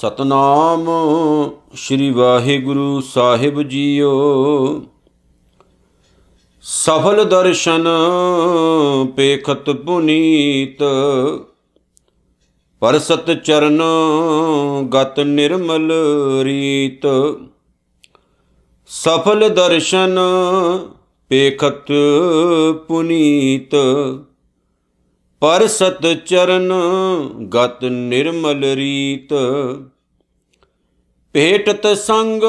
ਸਤਨਾਮ ਸ੍ਰੀ ਵਾਹਿਗੁਰੂ ਸਾਹਿਬ ਜੀਓ ਸਫਲ ਦਰਸ਼ਨ ਪੇਖਤ ਪੁਨੀਤ ਪਰਸਤ ਚਰਨ ਗਤ ਨਿਰਮਲ ਰੀਤ ਸਫਲ ਦਰਸ਼ਨ ਪੇਖਤ ਪੁਨੀਤ ਪਰ ਸਤ ਚਰਨ ਗਤ ਨਿਰਮਲ ਰੀਤ ਭੇਟਤ ਸੰਗ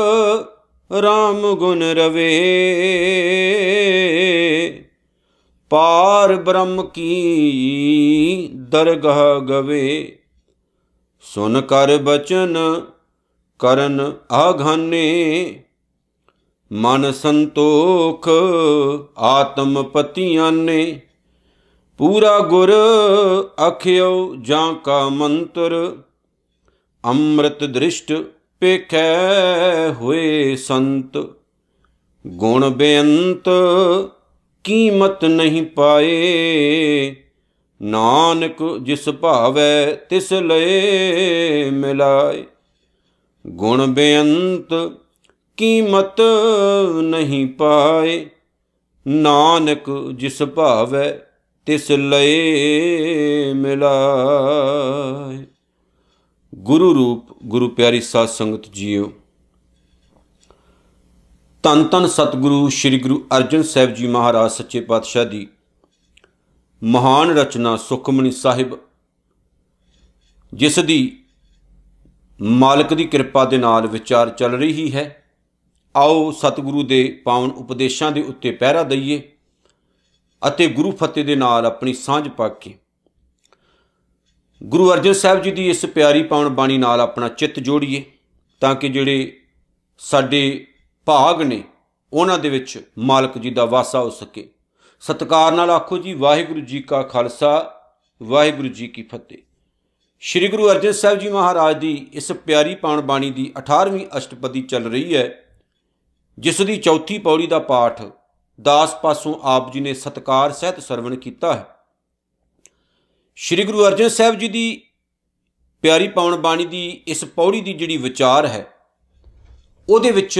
ਰਾਮ ਗੁਣ ਰਵੇ ਪਾਰ ਬ੍ਰਹਮ ਕੀ ਦਰਗਾਹ ਗਵੇ ਸੁਨ ਕਰ ਬਚਨ ਕਰਨ ਆਘਾਨੇ ਮਨ ਸੰਤੋਖ ਆਤਮ ਪਤੀਆਂ ਨੇ ਪੂਰਾ ਗੁਰ ਅਖਿਓ ਜਾਂ ਕਾ ਮੰਤਰ ਅੰਮ੍ਰਿਤ ਦ੍ਰਿਸ਼ਟ ਪੇਖੈ ਹੋਏ ਸੰਤ ਗੁਣ ਬੇਅੰਤ ਕੀਮਤ ਨਹੀਂ ਪਾਏ ਨਾਨਕ ਜਿਸ ਭਾਵੈ ਤਿਸ ਲਏ ਮਿਲਾਏ ਗੁਣ ਬੇਅੰਤ ਕੀਮਤ ਨਹੀਂ ਪਾਏ ਨਾਨਕ ਜਿਸ ਭਾਵੈ ਤਿਸ ਲਈ ਮਿਲਾਏ ਗੁਰੂ ਰੂਪ ਗੁਰੂ ਪਿਆਰੀ ਸਾਧ ਸੰਗਤ ਜੀਓ ਤਨ ਤਨ ਸਤਿਗੁਰੂ ਸ੍ਰੀ ਗੁਰੂ ਅਰਜਨ ਸਾਹਿਬ ਜੀ ਮਹਾਰਾਜ ਸੱਚੇ ਪਾਤਸ਼ਾਹ ਦੀ ਮਹਾਨ ਰਚਨਾ ਸੁਖਮਨੀ ਸਾਹਿਬ ਜਿਸ ਦੀ ਮਾਲਕ ਦੀ ਕਿਰਪਾ ਦੇ ਨਾਲ ਵਿਚਾਰ ਚੱਲ ਰਹੀ ਹੈ ਆਓ ਸਤਿਗੁਰੂ ਦੇ ਪਾਵਨ ਉਪਦੇਸ਼ਾਂ ਦੇ ਉੱਤੇ ਪਹਿਰਾ ਦਈਏ ਅਤੇ ਗੁਰੂ ਫਤਿਹ ਦੇ ਨਾਲ ਆਪਣੀ ਸਾਂਝ ਪਾ ਕੇ ਗੁਰੂ ਅਰਜਨ ਸਾਹਿਬ ਜੀ ਦੀ ਇਸ ਪਿਆਰੀ ਪਾਵਨ ਬਾਣੀ ਨਾਲ ਆਪਣਾ ਚਿੱਤ ਜੋੜੀਏ ਤਾਂ ਕਿ ਜਿਹੜੇ ਸਾਡੇ ਭਾਗ ਨੇ ਉਹਨਾਂ ਦੇ ਵਿੱਚ ਮਾਲਕ ਜੀ ਦਾ ਵਾਸਾ ਹੋ ਸਕੇ ਸਤਕਾਰ ਨਾਲ ਆਖੋ ਜੀ ਵਾਹਿਗੁਰੂ ਜੀ ਕਾ ਖਾਲਸਾ ਵਾਹਿਗੁਰੂ ਜੀ ਕੀ ਫਤਿਹ ਸ੍ਰੀ ਗੁਰੂ ਅਰਜਨ ਸਾਹਿਬ ਜੀ ਮਹਾਰਾਜ ਦੀ ਇਸ ਪਿਆਰੀ ਪਾਵਨ ਬਾਣੀ ਦੀ 18ਵੀਂ ਅਸ਼ਟਪਦੀ ਚੱਲ ਰਹੀ ਹੈ ਜਿਸ ਦੀ ਚੌਥੀ ਪੌੜੀ ਦਾ ਪਾਠ ਦਾਸ ਪਾਸੋਂ ਆਪ ਜੀ ਨੇ ਸਤਕਾਰ ਸਹਿਤ ਸਰਵਣ ਕੀਤਾ ਹੈ ਸ੍ਰੀ ਗੁਰੂ ਅਰਜਨ ਸਾਹਿਬ ਜੀ ਦੀ ਪਿਆਰੀ ਪਾਵਨ ਬਾਣੀ ਦੀ ਇਸ ਪੌੜੀ ਦੀ ਜਿਹੜੀ ਵਿਚਾਰ ਹੈ ਉਹਦੇ ਵਿੱਚ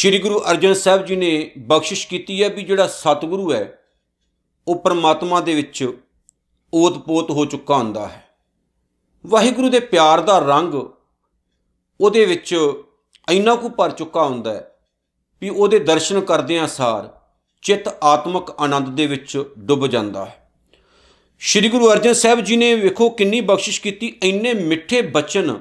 ਸ੍ਰੀ ਗੁਰੂ ਅਰਜਨ ਸਾਹਿਬ ਜੀ ਨੇ ਬਖਸ਼ਿਸ਼ ਕੀਤੀ ਹੈ ਵੀ ਜਿਹੜਾ ਸਤਿਗੁਰੂ ਹੈ ਉਹ ਪਰਮਾਤਮਾ ਦੇ ਵਿੱਚ ਉਤਪੋਤ ਹੋ ਚੁੱਕਾ ਹੁੰਦਾ ਹੈ ਵਾਹਿਗੁਰੂ ਦੇ ਪਿਆਰ ਦਾ ਰੰਗ ਉਹਦੇ ਵਿੱਚ ਇੰਨਾ ਕੁ ਭਰ ਚੁੱਕਾ ਹੁੰਦਾ ਹੈ ਵੀ ਉਹਦੇ ਦਰਸ਼ਨ ਕਰਦਿਆਂ ਸਾਰ ਚਿੱਤ ਆਤਮਿਕ ਆਨੰਦ ਦੇ ਵਿੱਚ ਡੁੱਬ ਜਾਂਦਾ ਹੈ ਸ਼੍ਰੀ ਗੁਰੂ ਅਰਜਨ ਸਾਹਿਬ ਜੀ ਨੇ ਵੇਖੋ ਕਿੰਨੀ ਬਖਸ਼ਿਸ਼ ਕੀਤੀ ਇੰਨੇ ਮਿੱਠੇ ਬਚਨ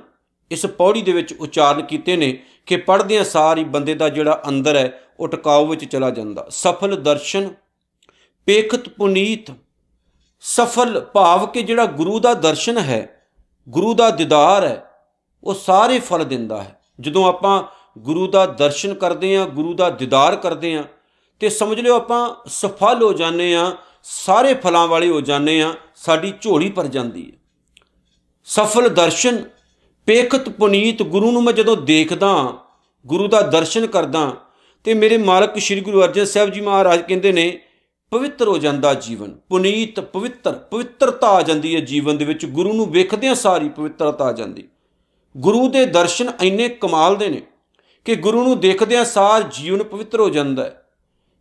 ਇਸ ਪੌੜੀ ਦੇ ਵਿੱਚ ਉਚਾਰਨ ਕੀਤੇ ਨੇ ਕਿ ਪੜਦਿਆਂ ਸਾਰ ਹੀ ਬੰਦੇ ਦਾ ਜਿਹੜਾ ਅੰਦਰ ਹੈ ਉਹ ਟਿਕਾਉ ਵਿੱਚ ਚਲਾ ਜਾਂਦਾ ਸਫਲ ਦਰਸ਼ਨ ਪੇਖਤ ਪੁਨੀਤ ਸਫਲ ਭਾਵ ਕਿ ਜਿਹੜਾ ਗੁਰੂ ਦਾ ਦਰਸ਼ਨ ਹੈ ਗੁਰੂ ਦਾ ਦੀਦਾਰ ਹੈ ਉਹ ਸਾਰੇ ਫਲ ਦਿੰਦਾ ਹੈ ਜਦੋਂ ਆਪਾਂ ਗੁਰੂ ਦਾ ਦਰਸ਼ਨ ਕਰਦੇ ਆ ਗੁਰੂ ਦਾ ਦੀਦਾਰ ਕਰਦੇ ਆ ਤੇ ਸਮਝ ਲਿਓ ਆਪਾਂ ਸਫਲ ਹੋ ਜਾਂਦੇ ਆ ਸਾਰੇ ਫਲਾਂ ਵਾਲੇ ਹੋ ਜਾਂਦੇ ਆ ਸਾਡੀ ਝੋਲੀ ਪਰ ਜਾਂਦੀ ਹੈ ਸਫਲ ਦਰਸ਼ਨ ਪੇਖਤ ਪੁਨੀਤ ਗੁਰੂ ਨੂੰ ਮੈਂ ਜਦੋਂ ਦੇਖਦਾ ਗੁਰੂ ਦਾ ਦਰਸ਼ਨ ਕਰਦਾ ਤੇ ਮੇਰੇ ਮਾਲਕ ਸ੍ਰੀ ਗੁਰੂ ਅਰਜਨ ਸਾਹਿਬ ਜੀ ਮਹਾਰਾਜ ਕਹਿੰਦੇ ਨੇ ਪਵਿੱਤਰ ਹੋ ਜਾਂਦਾ ਜੀਵਨ ਪੁਨੀਤ ਪਵਿੱਤਰ ਪਵਿੱਤਰਤਾ ਆ ਜਾਂਦੀ ਹੈ ਜੀਵਨ ਦੇ ਵਿੱਚ ਗੁਰੂ ਨੂੰ ਵੇਖਦਿਆਂ ਸਾਰੀ ਪਵਿੱਤਰਤਾ ਆ ਜਾਂਦੀ ਗੁਰੂ ਦੇ ਦਰਸ਼ਨ ਇੰਨੇ ਕਮਾਲ ਦੇ ਨੇ ਕਿ ਗੁਰੂ ਨੂੰ ਦੇਖਦਿਆਂ ਸਾਰ ਜੀਵਨ ਪਵਿੱਤਰ ਹੋ ਜਾਂਦਾ ਹੈ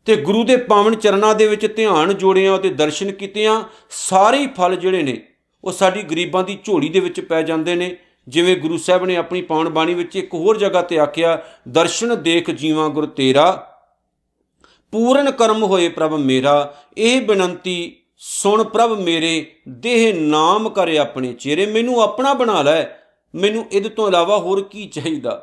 ਤੇ ਗੁਰੂ ਦੇ ਪਾਵਨ ਚਰਨਾਂ ਦੇ ਵਿੱਚ ਧਿਆਨ ਜੋੜਿਆਂ ਤੇ ਦਰਸ਼ਨ ਕੀਤਿਆਂ ਸਾਰੇ ਫਲ ਜਿਹੜੇ ਨੇ ਉਹ ਸਾਡੀ ਗਰੀਬਾਂ ਦੀ ਝੋਲੀ ਦੇ ਵਿੱਚ ਪੈ ਜਾਂਦੇ ਨੇ ਜਿਵੇਂ ਗੁਰੂ ਸਾਹਿਬ ਨੇ ਆਪਣੀ ਪਾਵਨ ਬਾਣੀ ਵਿੱਚ ਇੱਕ ਹੋਰ ਜਗ੍ਹਾ ਤੇ ਆਖਿਆ ਦਰਸ਼ਨ ਦੇਖ ਜੀਵਾਂ ਗੁਰ ਤੇਰਾ ਪੂਰਨ ਕਰਮ ਹੋਏ ਪ੍ਰਭ ਮੇਰਾ ਇਹ ਬੇਨਤੀ ਸੁਣ ਪ੍ਰਭ ਮੇਰੇ ਦੇਹ ਨਾਮ ਕਰੇ ਆਪਣੇ ਚਿਹਰੇ ਮੈਨੂੰ ਆਪਣਾ ਬਣਾ ਲੈ ਮੈਨੂੰ ਇਹਦੇ ਤੋਂ ਇਲਾਵਾ ਹੋਰ ਕੀ ਚਾਹੀਦਾ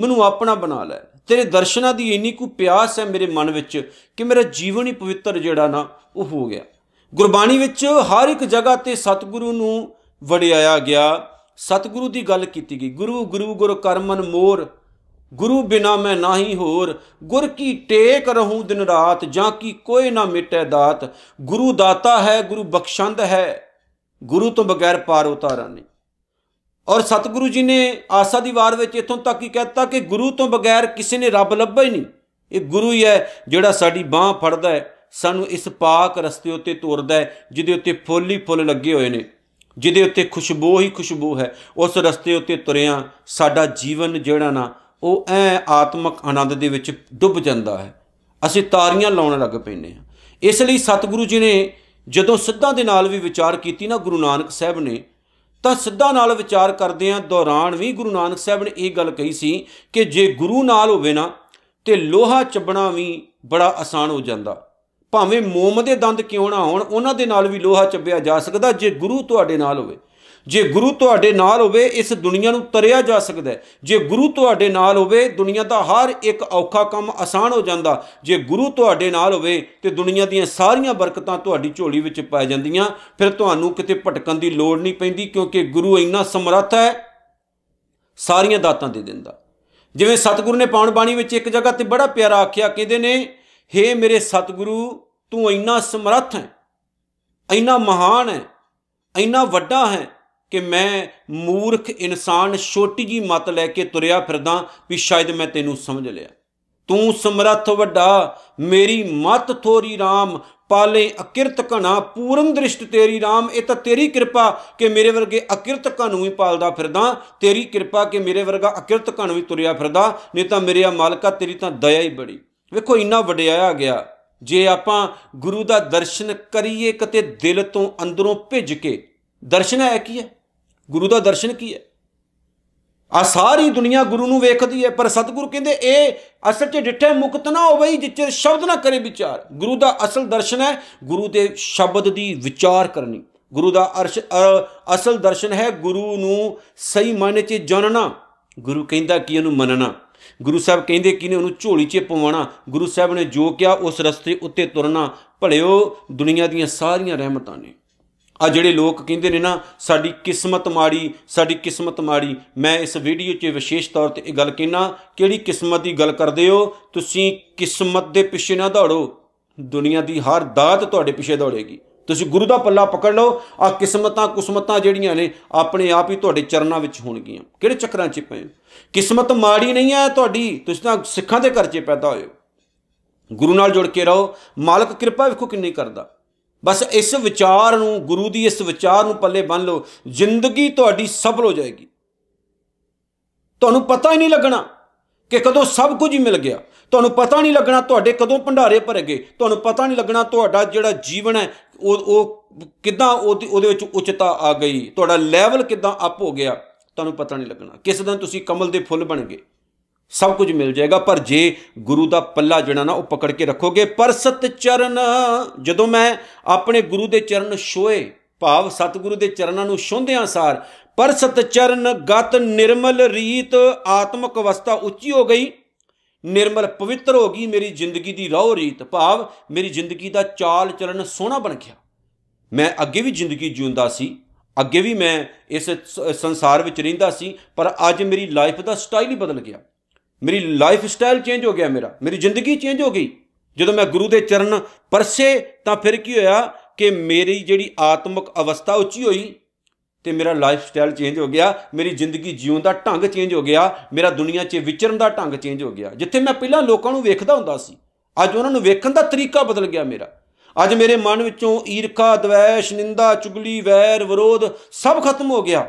ਮੈਨੂੰ ਆਪਣਾ ਬਣਾ ਲੈ ਤੇਰੇ ਦਰਸ਼ਨਾਂ ਦੀ ਇੰਨੀ ਕੋ ਪਿਆਸ ਹੈ ਮੇਰੇ ਮਨ ਵਿੱਚ ਕਿ ਮੇਰਾ ਜੀਵਨ ਹੀ ਪਵਿੱਤਰ ਜਿਹੜਾ ਨਾ ਉਹ ਹੋ ਗਿਆ ਗੁਰਬਾਣੀ ਵਿੱਚ ਹਰ ਇੱਕ ਜਗ੍ਹਾ ਤੇ ਸਤਿਗੁਰੂ ਨੂੰ ਵਡਿਆਇਆ ਗਿਆ ਸਤਿਗੁਰੂ ਦੀ ਗੱਲ ਕੀਤੀ ਗਈ ਗੁਰੂ ਗੁਰੂ ਗੁਰ ਕਰਮਨ ਮੋਰ ਗੁਰੂ ਬਿਨਾ ਮੈਂ ਨਾਹੀ ਹੋਰ ਗੁਰ ਕੀ ਟੇਕ ਰਹੂੰ ਦਿਨ ਰਾਤ ਜਾਂ ਕੀ ਕੋਈ ਨਾ ਮਿਟੇ ਦਾਤ ਗੁਰੂ ਦਾਤਾ ਹੈ ਗੁਰੂ ਬਖਸ਼ੰਦ ਹੈ ਗੁਰੂ ਤੋਂ ਬਗੈਰ ਪਾਰ ਉਤਾਰਾ ਨਹੀਂ ਔਰ ਸਤਿਗੁਰੂ ਜੀ ਨੇ ਆਸਾ ਦੀ ਵਾਰ ਵਿੱਚ ਇਥੋਂ ਤੱਕ ਹੀ ਕਹਿਤਾ ਕਿ ਗੁਰੂ ਤੋਂ ਬਗੈਰ ਕਿਸੇ ਨੇ ਰੱਬ ਲੱਭਾ ਹੀ ਨਹੀਂ ਇਹ ਗੁਰੂ ਹੀ ਹੈ ਜਿਹੜਾ ਸਾਡੀ ਬਾਹ ਫੜਦਾ ਹੈ ਸਾਨੂੰ ਇਸ ਪਾਕ ਰਸਤੇ ਉੱਤੇ ਤੋਰਦਾ ਹੈ ਜਿਹਦੇ ਉੱਤੇ ਫੁੱਲ ਹੀ ਫੁੱਲ ਲੱਗੇ ਹੋਏ ਨੇ ਜਿਹਦੇ ਉੱਤੇ ਖੁਸ਼ਬੂ ਹੀ ਖੁਸ਼ਬੂ ਹੈ ਉਸ ਰਸਤੇ ਉੱਤੇ ਤੁਰਿਆਂ ਸਾਡਾ ਜੀਵਨ ਜਿਹੜਾ ਨਾ ਉਹ ਐ ਆਤਮਿਕ ਆਨੰਦ ਦੇ ਵਿੱਚ ਡੁੱਬ ਜਾਂਦਾ ਹੈ ਅਸੀਂ ਤਾਰੀਆਂ ਲਾਉਣ ਲੱਗ ਪੈਨੇ ਆ ਇਸ ਲਈ ਸਤਿਗੁਰੂ ਜੀ ਨੇ ਜਦੋਂ ਸਿੱਧਾਂ ਦੇ ਨਾਲ ਵੀ ਵਿਚਾਰ ਕੀਤੀ ਨਾ ਗੁਰੂ ਨਾਨਕ ਸਾਹਿਬ ਨੇ ਤਾਂ ਸਿੱਧਾ ਨਾਲ ਵਿਚਾਰ ਕਰਦੇ ਆਂ ਦੌਰਾਨ ਵੀ ਗੁਰੂ ਨਾਨਕ ਸਾਹਿਬ ਨੇ ਇਹ ਗੱਲ ਕਹੀ ਸੀ ਕਿ ਜੇ ਗੁਰੂ ਨਾਲ ਹੋਵੇ ਨਾ ਤੇ ਲੋਹਾ ਚੱਬਣਾ ਵੀ ਬੜਾ ਆਸਾਨ ਹੋ ਜਾਂਦਾ ਭਾਵੇਂ ਮੋਮ ਦੇ ਦੰਦ ਕਿਉਂ ਨਾ ਹੋਣ ਉਹਨਾਂ ਦੇ ਨਾਲ ਵੀ ਲੋਹਾ ਚੱਬਿਆ ਜਾ ਸਕਦਾ ਜੇ ਗੁਰੂ ਤੁਹਾਡੇ ਨਾਲ ਹੋਵੇ ਜੇ ਗੁਰੂ ਤੁਹਾਡੇ ਨਾਲ ਹੋਵੇ ਇਸ ਦੁਨੀਆ ਨੂੰ ਤਰਿਆ ਜਾ ਸਕਦਾ ਹੈ ਜੇ ਗੁਰੂ ਤੁਹਾਡੇ ਨਾਲ ਹੋਵੇ ਦੁਨੀਆ ਦਾ ਹਰ ਇੱਕ ਔਖਾ ਕੰਮ ਆਸਾਨ ਹੋ ਜਾਂਦਾ ਜੇ ਗੁਰੂ ਤੁਹਾਡੇ ਨਾਲ ਹੋਵੇ ਤੇ ਦੁਨੀਆ ਦੀਆਂ ਸਾਰੀਆਂ ਬਰਕਤਾਂ ਤੁਹਾਡੀ ਝੋਲੀ ਵਿੱਚ ਪੈ ਜਾਂਦੀਆਂ ਫਿਰ ਤੁਹਾਨੂੰ ਕਿਤੇ ਭਟਕਣ ਦੀ ਲੋੜ ਨਹੀਂ ਪੈਂਦੀ ਕਿਉਂਕਿ ਗੁਰੂ ਇੰਨਾ ਸਮਰੱਥ ਹੈ ਸਾਰੀਆਂ ਦਾਤਾਂ ਦੇ ਦਿੰਦਾ ਜਿਵੇਂ ਸਤਿਗੁਰੂ ਨੇ ਪਾਉਣ ਬਾਣੀ ਵਿੱਚ ਇੱਕ ਜਗ੍ਹਾ ਤੇ ਬੜਾ ਪਿਆਰਾ ਆਖਿਆ ਕਹਿੰਦੇ ਨੇ हे ਮੇਰੇ ਸਤਿਗੁਰੂ ਤੂੰ ਇੰਨਾ ਸਮਰੱਥ ਹੈ ਇੰਨਾ ਮਹਾਨ ਹੈ ਇੰਨਾ ਵੱਡਾ ਹੈ ਕਿ ਮੈਂ ਮੂਰਖ ਇਨਸਾਨ ਛੋਟੀ ਜੀ ਮਤ ਲੈ ਕੇ ਤੁਰਿਆ ਫਿਰਦਾ ਵੀ ਸ਼ਾਇਦ ਮੈਂ ਤੈਨੂੰ ਸਮਝ ਲਿਆ ਤੂੰ ਸਮਰੱਥ ਵੱਡਾ ਮੇਰੀ ਮਤ ਥੋਰੀ RAM ਪਾਲੇ ਅਕਿਰਤ ਕਣਾ ਪੂਰਨ ਦ੍ਰਿਸ਼ਟ ਤੇਰੀ RAM ਇਹ ਤਾਂ ਤੇਰੀ ਕਿਰਪਾ ਕਿ ਮੇਰੇ ਵਰਗੇ ਅਕਿਰਤ ਕਣ ਨੂੰ ਹੀ ਪਾਲਦਾ ਫਿਰਦਾ ਤੇਰੀ ਕਿਰਪਾ ਕਿ ਮੇਰੇ ਵਰਗਾ ਅਕਿਰਤ ਕਣ ਵੀ ਤੁਰਿਆ ਫਿਰਦਾ ਨਹੀਂ ਤਾਂ ਮੇਰੇ ਆ ਮਾਲਕਾ ਤੇਰੀ ਤਾਂ ਦਇਆ ਹੀ ਬੜੀ ਵੇਖੋ ਇੰਨਾ ਵਡਿਆਇਆ ਗਿਆ ਜੇ ਆਪਾਂ ਗੁਰੂ ਦਾ ਦਰਸ਼ਨ ਕਰੀਏ ਕਿਤੇ ਦਿਲ ਤੋਂ ਅੰਦਰੋਂ ਭਿੱਜ ਕੇ ਦਰਸ਼ਨ ਹੈ ਕੀ ਹੈ ਗੁਰੂ ਦਾ ਦਰਸ਼ਨ ਕੀ ਹੈ ਆ ਸਾਰੀ ਦੁਨੀਆ ਗੁਰੂ ਨੂੰ ਵੇਖਦੀ ਹੈ ਪਰ ਸਤਿਗੁਰੂ ਕਹਿੰਦੇ ਇਹ ਅਸਲ 'ਚ ਡਿੱਠੇ ਮੁਕਤ ਨਾ ਹੋਵੇ ਜਿੱਚੇ ਸ਼ਬਦ ਨਾ ਕਰੇ ਵਿਚਾਰ ਗੁਰੂ ਦਾ ਅਸਲ ਦਰਸ਼ਨ ਹੈ ਗੁਰੂ ਦੇ ਸ਼ਬਦ ਦੀ ਵਿਚਾਰ ਕਰਨੀ ਗੁਰੂ ਦਾ ਅਰਸ਼ ਅਸਲ ਦਰਸ਼ਨ ਹੈ ਗੁਰੂ ਨੂੰ ਸਹੀ ਮਾਇਨੇ 'ਚ ਜਾਣਨਾ ਗੁਰੂ ਕਹਿੰਦਾ ਕੀ ਇਹਨੂੰ ਮੰਨਣਾ ਗੁਰੂ ਸਾਹਿਬ ਕਹਿੰਦੇ ਕਿ ਨੇ ਉਹਨੂੰ ਝੋਲੀ 'ਚ ਪਵਾਉਣਾ ਗੁਰੂ ਸਾਹਿਬ ਨੇ ਜੋ ਕਿਹਾ ਉਸ ਰਸਤੇ ਉੱਤੇ ਤੁਰਨਾ ਭਲਿਓ ਦੁਨੀਆ ਦੀਆਂ ਸਾਰੀਆਂ ਰਹਿਮਤਾਂ ਨੇ ਆ ਜਿਹੜੇ ਲੋਕ ਕਹਿੰਦੇ ਨੇ ਨਾ ਸਾਡੀ ਕਿਸਮਤ ਮਾੜੀ ਸਾਡੀ ਕਿਸਮਤ ਮਾੜੀ ਮੈਂ ਇਸ ਵੀਡੀਓ 'ਚ ਵਿਸ਼ੇਸ਼ ਤੌਰ ਤੇ ਇਹ ਗੱਲ ਕਹਿਣਾ ਕਿਹੜੀ ਕਿਸਮਤ ਦੀ ਗੱਲ ਕਰਦੇ ਹੋ ਤੁਸੀਂ ਕਿਸਮਤ ਦੇ ਪਿੱਛੇ ਨਾ ਦੌੜੋ ਦੁਨੀਆ ਦੀ ਹਰ ਦਾਤ ਤੁਹਾਡੇ ਪਿੱਛੇ ਦੌੜੇਗੀ ਤੁਸੀਂ ਗੁਰੂ ਦਾ ਪੱਲਾ ਪਕੜ ਲਓ ਆ ਕਿਸਮਤਾਂ ਕੁਸਮਤਾਂ ਜਿਹੜੀਆਂ ਨੇ ਆਪਣੇ ਆਪ ਹੀ ਤੁਹਾਡੇ ਚਰਨਾਂ ਵਿੱਚ ਹੋਣਗੀਆਂ ਕਿਹੜੇ ਚੱਕਰਾਂ 'ਚ ਪਏ ਕਿਸਮਤ ਮਾੜੀ ਨਹੀਂ ਹੈ ਤੁਹਾਡੀ ਤੁਸੀਂ ਤਾਂ ਸਿੱਖਾਂ ਦੇ ਘਰ 'ਚ ਪੈਦਾ ਹੋਏ ਗੁਰੂ ਨਾਲ ਜੁੜ ਕੇ ਰਹੋ ਮਾਲਕ ਕਿਰਪਾ ਵੇਖੋ ਕਿੰਨੀ ਕਰਦਾ ਬਸ ਇਸ ਵਿਚਾਰ ਨੂੰ ਗੁਰੂ ਦੀ ਇਸ ਵਿਚਾਰ ਨੂੰ ਪੱਲੇ ਬੰਨ ਲਓ ਜ਼ਿੰਦਗੀ ਤੁਹਾਡੀ ਸਫਲ ਹੋ ਜਾਏਗੀ ਤੁਹਾਨੂੰ ਪਤਾ ਹੀ ਨਹੀਂ ਲੱਗਣਾ ਕਿ ਕਦੋਂ ਸਭ ਕੁਝ ਹੀ ਮਿਲ ਗਿਆ ਤੁਹਾਨੂੰ ਪਤਾ ਨਹੀਂ ਲੱਗਣਾ ਤੁਹਾਡੇ ਕਦੋਂ ਭੰਡਾਰੇ ਭਰ ਗਏ ਤੁਹਾਨੂੰ ਪਤਾ ਨਹੀਂ ਲੱਗਣਾ ਤੁਹਾਡਾ ਜਿਹੜਾ ਜੀਵਨ ਹੈ ਉਹ ਉਹ ਕਿਦਾਂ ਉਹਦੇ ਵਿੱਚ ਉਚਤਾ ਆ ਗਈ ਤੁਹਾਡਾ ਲੈਵਲ ਕਿਦਾਂ ਅਪ ਹੋ ਗਿਆ ਤੁਹਾਨੂੰ ਪਤਾ ਨਹੀਂ ਲੱਗਣਾ ਕਿਸ ਦਿਨ ਤੁਸੀਂ ਕਮਲ ਦੇ ਫੁੱਲ ਬਣ ਗਏ ਸਭ ਕੁਝ ਮਿਲ ਜਾਏਗਾ ਪਰ ਜੇ ਗੁਰੂ ਦਾ ਪੱਲਾ ਜਿਹੜਾ ਨਾ ਉਹ ਪਕੜ ਕੇ ਰੱਖੋਗੇ ਪਰ ਸਤ ਚਰਨ ਜਦੋਂ ਮੈਂ ਆਪਣੇ ਗੁਰੂ ਦੇ ਚਰਨ ਛੋਏ ਭਾਵ ਸਤਿਗੁਰੂ ਦੇ ਚਰਨਾਂ ਨੂੰ ਛੁੰਦਿਆਂ ਸਾਰ ਪਰ ਸਤ ਚਰਨ ਗਤ ਨਿਰਮਲ ਰੀਤ ਆਤਮਕ ਅਵਸਥਾ ਉੱਚੀ ਹੋ ਗਈ ਨਿਰਮਲ ਪਵਿੱਤਰ ਹੋ ਗਈ ਮੇਰੀ ਜ਼ਿੰਦਗੀ ਦੀ ਰੋ ਰੀਤ ਭਾਵ ਮੇਰੀ ਜ਼ਿੰਦਗੀ ਦਾ ਚਾਲ ਚਲਨ ਸੋਹਣਾ ਬਣ ਗਿਆ ਮੈਂ ਅੱਗੇ ਵੀ ਜ਼ਿੰਦਗੀ ਜਿਉਂਦਾ ਸੀ ਅੱਗੇ ਵੀ ਮੈਂ ਇਸ ਸੰਸਾਰ ਵਿੱਚ ਰਹਿੰਦਾ ਸੀ ਪਰ ਅੱਜ ਮੇਰੀ ਲਾਈਫ ਦਾ ਸਟਾਈਲ ਹੀ ਬਦਲ ਗਿਆ ਮੇਰੀ ਲਾਈਫ ਸਟਾਈਲ ਚੇਂਜ ਹੋ ਗਿਆ ਮੇਰਾ ਮੇਰੀ ਜ਼ਿੰਦਗੀ ਚੇਂਜ ਹੋ ਗਈ ਜਦੋਂ ਮੈਂ ਗੁਰੂ ਦੇ ਚਰਨ ਪਰਸੇ ਤਾਂ ਫਿਰ ਕੀ ਹੋਇਆ ਕਿ ਮੇਰੀ ਜਿਹੜੀ ਆਤਮਿਕ ਅਵਸਥਾ ਉੱਚੀ ਹੋਈ ਤੇ ਮੇਰਾ ਲਾਈਫ ਸਟਾਈਲ ਚੇਂਜ ਹੋ ਗਿਆ ਮੇਰੀ ਜ਼ਿੰਦਗੀ ਜਿਉਣ ਦਾ ਢੰਗ ਚੇਂਜ ਹੋ ਗਿਆ ਮੇਰਾ ਦੁਨੀਆ 'ਚ ਵਿਚਰਨ ਦਾ ਢੰਗ ਚੇਂਜ ਹੋ ਗਿਆ ਜਿੱਥੇ ਮੈਂ ਪਹਿਲਾਂ ਲੋਕਾਂ ਨੂੰ ਵੇਖਦਾ ਹੁੰਦਾ ਸੀ ਅੱਜ ਉਹਨਾਂ ਨੂੰ ਵੇਖਣ ਦਾ ਤਰੀਕਾ ਬਦਲ ਗਿਆ ਮੇਰਾ ਅੱਜ ਮੇਰੇ ਮਨ ਵਿੱਚੋਂ ਈਰਖਾ, ਦਵੈਸ਼, ਨਿੰਦਾ, ਚੁਗਲੀ, ਵੈਰ, ਵਿਰੋਧ ਸਭ ਖਤਮ ਹੋ ਗਿਆ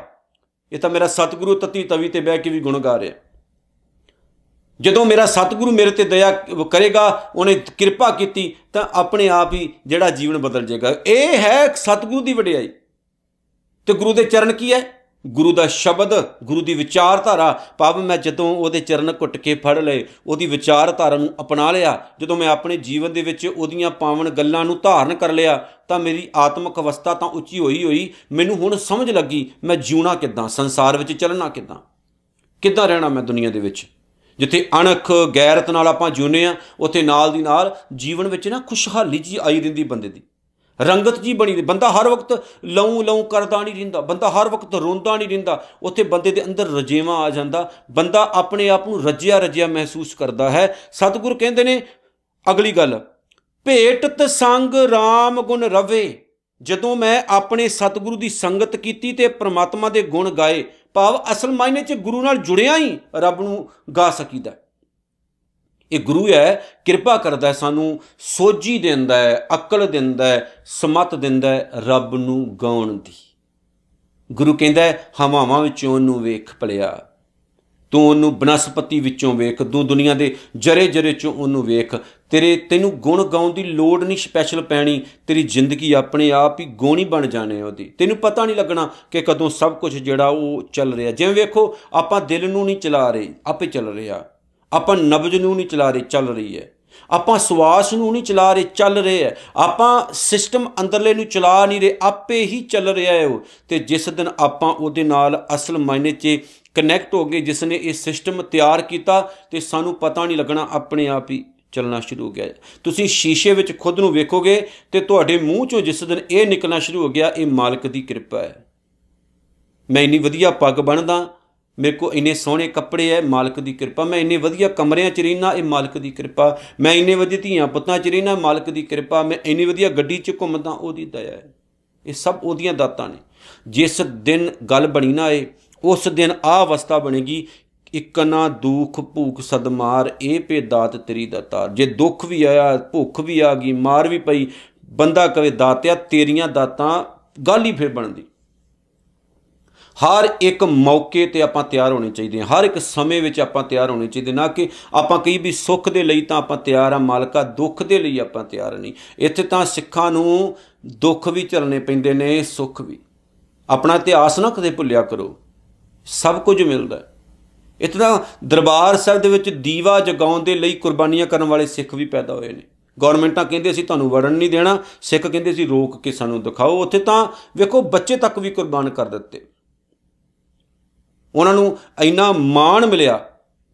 ਇਹ ਤਾਂ ਮੇਰਾ ਸਤਿਗੁਰੂ ਤਤੀ ਤਵੀ ਤੇ ਬਹਿ ਕੇ ਵੀ ਗੁਣ ਗਾ ਰਿਹਾ ਜਦੋਂ ਮੇਰਾ ਸਤਿਗੁਰੂ ਮੇਰੇ ਤੇ ਦਇਆ ਕਰੇਗਾ ਉਹਨੇ ਕਿਰਪਾ ਕੀਤੀ ਤਾਂ ਆਪਣੇ ਆਪ ਹੀ ਜਿਹੜਾ ਜੀਵਨ ਬਦਲ ਜਾਏਗਾ ਇਹ ਹੈ ਸਤਿਗੁਰੂ ਦੀ ਵਡਿਆਈ ਤੇ ਗੁਰੂ ਦੇ ਚਰਨ ਕੀ ਹੈ ਗੁਰੂ ਦਾ ਸ਼ਬਦ ਗੁਰੂ ਦੀ ਵਿਚਾਰਧਾਰਾ ਪਾਪ ਮੈਂ ਜਦੋਂ ਉਹਦੇ ਚਰਨ ਘੁੱਟ ਕੇ ਫੜ ਲਏ ਉਹਦੀ ਵਿਚਾਰਧਾਰਾ ਨੂੰ ਅਪਣਾ ਲਿਆ ਜਦੋਂ ਮੈਂ ਆਪਣੇ ਜੀਵਨ ਦੇ ਵਿੱਚ ਉਹਦੀਆਂ ਪਾਵਨ ਗੱਲਾਂ ਨੂੰ ਧਾਰਨ ਕਰ ਲਿਆ ਤਾਂ ਮੇਰੀ ਆਤਮਿਕ ਅਵਸਥਾ ਤਾਂ ਉੱਚੀ ਹੋਈ ਹੋਈ ਮੈਨੂੰ ਹੁਣ ਸਮਝ ਲੱਗੀ ਮੈਂ ਜਿਉਣਾ ਕਿਦਾਂ ਸੰਸਾਰ ਵਿੱਚ ਚੱਲਣਾ ਕਿਦਾਂ ਕਿਦਾਂ ਰਹਿਣਾ ਮੈਂ ਦੁਨੀਆ ਦੇ ਵਿੱਚ ਜਿੱਥੇ ਅਣਖ ਗੈਰਤ ਨਾਲ ਆਪਾਂ ਜੁਨੇ ਆ ਉੱਥੇ ਨਾਲ ਦੀ ਨਾਲ ਜੀਵਨ ਵਿੱਚ ਨਾ ਖੁਸ਼ਹਾਲੀ ਜੀ ਆਈ ਰਹਿੰਦੀ ਬੰਦੇ ਦੀ ਰੰਗਤ ਜੀ ਬਣੀ ਰਹੀ ਬੰਦਾ ਹਰ ਵਕਤ ਲਉ ਲਉ ਕਰਦਾ ਨਹੀਂ ਰਹਿੰਦਾ ਬੰਦਾ ਹਰ ਵਕਤ ਰੋਂਦਾ ਨਹੀਂ ਰਹਿੰਦਾ ਉੱਥੇ ਬੰਦੇ ਦੇ ਅੰਦਰ ਰਜੇਵਾ ਆ ਜਾਂਦਾ ਬੰਦਾ ਆਪਣੇ ਆਪ ਨੂੰ ਰਜਿਆ ਰਜਿਆ ਮਹਿਸੂਸ ਕਰਦਾ ਹੈ ਸਤਿਗੁਰ ਕਹਿੰਦੇ ਨੇ ਅਗਲੀ ਗੱਲ ਭੇਟ ਤਸੰਗ RAM ਗੁਣ ਰਵੇ ਜਦੋਂ ਮੈਂ ਆਪਣੇ ਸਤਿਗੁਰੂ ਦੀ ਸੰਗਤ ਕੀਤੀ ਤੇ ਪ੍ਰਮਾਤਮਾ ਦੇ ਗੁਣ ਗਾਏ ਭਾਵ ਅਸਲ ਮਾਇਨੇ 'ਚ ਗੁਰੂ ਨਾਲ ਜੁੜਿਆ ਹੀ ਰੱਬ ਨੂੰ ਗਾ ਸਕੀਦਾ ਇਹ ਗੁਰੂ ਹੈ ਕਿਰਪਾ ਕਰਦਾ ਸਾਨੂੰ ਸੋਝੀ ਦਿੰਦਾ ਹੈ ਅਕਲ ਦਿੰਦਾ ਹੈ ਸਮਤ ਦਿੰਦਾ ਹੈ ਰੱਬ ਨੂੰ ਗਾਉਣ ਦੀ ਗੁਰੂ ਕਹਿੰਦਾ ਹਵਾਵਾਂ ਵਿੱਚੋਂ ਨੂੰ ਵੇਖ ਭਲਿਆ ਤੂੰ ਉਹਨੂੰ ਬਨਸਪਤੀ ਵਿੱਚੋਂ ਵੇਖ ਤੂੰ ਦੁਨੀਆ ਦੇ ਜਰੇ ਜਰੇ ਚੋਂ ਉਹਨੂੰ ਵੇਖ ਤੇਰੇ ਤੈਨੂੰ ਗੁਣ ਗਾਉਣ ਦੀ ਲੋੜ ਨਹੀਂ ਸਪੈਸ਼ਲ ਪੈਣੀ ਤੇਰੀ ਜ਼ਿੰਦਗੀ ਆਪਣੇ ਆਪ ਹੀ ਗੋਣੀ ਬਣ ਜਾਣੇ ਉਹਦੀ ਤੈਨੂੰ ਪਤਾ ਨਹੀਂ ਲੱਗਣਾ ਕਿ ਕਦੋਂ ਸਭ ਕੁਝ ਜਿਹੜਾ ਉਹ ਚੱਲ ਰਿਹਾ ਜਿਵੇਂ ਵੇਖੋ ਆਪਾਂ ਦਿਲ ਨੂੰ ਨਹੀਂ ਚਲਾ ਰਹੇ ਆਪੇ ਚੱਲ ਰਿਹਾ ਆਪਾਂ ਨਬਜ ਨੂੰ ਨਹੀਂ ਚਲਾ ਰਹੇ ਚੱਲ ਰਹੀ ਹੈ ਆਪਾਂ ਸਵਾਸ ਨੂੰ ਨਹੀਂ ਚਲਾ ਰਹੇ ਚੱਲ ਰਹੇ ਆ ਆਪਾਂ ਸਿਸਟਮ ਅੰਦਰਲੇ ਨੂੰ ਚਲਾ ਨਹੀਂ ਰਹੇ ਆਪੇ ਹੀ ਚੱਲ ਰਿਹਾ ਹੈ ਉਹ ਤੇ ਜਿਸ ਦਿਨ ਆਪਾਂ ਉਹਦੇ ਨਾਲ ਅਸਲ ਮਾਇਨੇ 'ਚ ਕਨੈਕਟ ਹੋ ਗਏ ਜਿਸ ਨੇ ਇਹ ਸਿਸਟਮ ਤਿਆਰ ਕੀਤਾ ਤੇ ਸਾਨੂੰ ਪਤਾ ਨਹੀਂ ਲੱਗਣਾ ਆਪਣੇ ਆਪ ਹੀ ਚੱਲਣਾ ਸ਼ੁਰੂ ਹੋ ਗਿਆ ਤੁਸੀਂ ਸ਼ੀਸ਼ੇ ਵਿੱਚ ਖੁਦ ਨੂੰ ਵੇਖੋਗੇ ਤੇ ਤੁਹਾਡੇ ਮੂੰਹ ਚੋਂ ਜਿਸ ਦਿਨ ਇਹ ਨਿਕਲਣਾ ਸ਼ੁਰੂ ਹੋ ਗਿਆ ਇਹ ਮਾਲਕ ਦੀ ਕਿਰਪਾ ਹੈ ਮੈਂ ਇੰਨੀ ਵਧੀਆ ਪੱਗ ਬਣਦਾ ਮੇਰੇ ਕੋ ਇਨੇ ਸੋਹਣੇ ਕੱਪੜੇ ਐ ਮਾਲਕ ਦੀ ਕਿਰਪਾ ਮੈਂ ਇਨੇ ਵਧੀਆ ਕਮਰਿਆਂ ਚ ਰਹਿਣਾ ਇਹ ਮਾਲਕ ਦੀ ਕਿਰਪਾ ਮੈਂ ਇਨੇ ਵਧੀਆ ਧੀਆਂ ਪੁੱਤਾਂ ਚ ਰਹਿਣਾ ਮਾਲਕ ਦੀ ਕਿਰਪਾ ਮੈਂ ਇਨੀ ਵਧੀਆ ਗੱਡੀ ਚ ਘੁੰਮਦਾ ਉਹਦੀ ਦਇਆ ਐ ਇਹ ਸਭ ਉਹਦੀਆਂ ਦਾਤਾਂ ਨੇ ਜਿਸ ਦਿਨ ਗੱਲ ਬਣੀ ਨਾ ਏ ਉਸ ਦਿਨ ਆ ਅਵਸਥਾ ਬਣੇਗੀ ਨਾ ਦੁੱਖ ਭੂਖ ਸਦਮਾਰ ਇਹ ਪੇ ਦਾਤ ਤੇਰੀ ਦਾਤਾ ਜੇ ਦੁੱਖ ਵੀ ਆਇਆ ਭੁੱਖ ਵੀ ਆ ਗਈ ਮਾਰ ਵੀ ਪਈ ਬੰਦਾ ਕਵੇ ਦਾਤਿਆ ਤੇਰੀਆਂ ਦਾਤਾਂ ਗੱਲ ਹੀ ਫੇਰ ਬਣਦੀ ਹਰ ਇੱਕ ਮੌਕੇ ਤੇ ਆਪਾਂ ਤਿਆਰ ਹੋਣੇ ਚਾਹੀਦੇ ਹਰ ਇੱਕ ਸਮੇਂ ਵਿੱਚ ਆਪਾਂ ਤਿਆਰ ਹੋਣੇ ਚਾਹੀਦੇ ਨਾ ਕਿ ਆਪਾਂ ਕਈ ਵੀ ਸੁੱਖ ਦੇ ਲਈ ਤਾਂ ਆਪਾਂ ਤਿਆਰ ਆ ਮਾਲਕਾ ਦੁੱਖ ਦੇ ਲਈ ਆਪਾਂ ਤਿਆਰ ਨਹੀਂ ਇੱਥੇ ਤਾਂ ਸਿੱਖਾਂ ਨੂੰ ਦੁੱਖ ਵੀ ਝੱਲਣੇ ਪੈਂਦੇ ਨੇ ਸੁੱਖ ਵੀ ਆਪਣਾ ਇਤਿਹਾਸ ਨਾ ਕਦੇ ਭੁੱਲਿਆ ਕਰੋ ਸਭ ਕੁਝ ਮਿਲਦਾ ਇਤਨਾ ਦਰਬਾਰ ਸਾਹਿਬ ਦੇ ਵਿੱਚ ਦੀਵਾ ਜਗਾਉਣ ਦੇ ਲਈ ਕੁਰਬਾਨੀਆਂ ਕਰਨ ਵਾਲੇ ਸਿੱਖ ਵੀ ਪੈਦਾ ਹੋਏ ਨੇ ਗਵਰਨਮੈਂਟਾਂ ਕਹਿੰਦੇ ਸੀ ਤੁਹਾਨੂੰ ਵੜਨ ਨਹੀਂ ਦੇਣਾ ਸਿੱਖ ਕਹਿੰਦੇ ਸੀ ਰੋਕ ਕੇ ਸਾਨੂੰ ਦਿਖਾਓ ਉੱਥੇ ਤਾਂ ਵੇਖੋ ਬੱਚੇ ਤੱਕ ਵੀ ਕੁਰਬਾਨ ਕਰ ਦਿੱਤੇ ਉਹਨਾਂ ਨੂੰ ਇੰਨਾ ਮਾਣ ਮਿਲਿਆ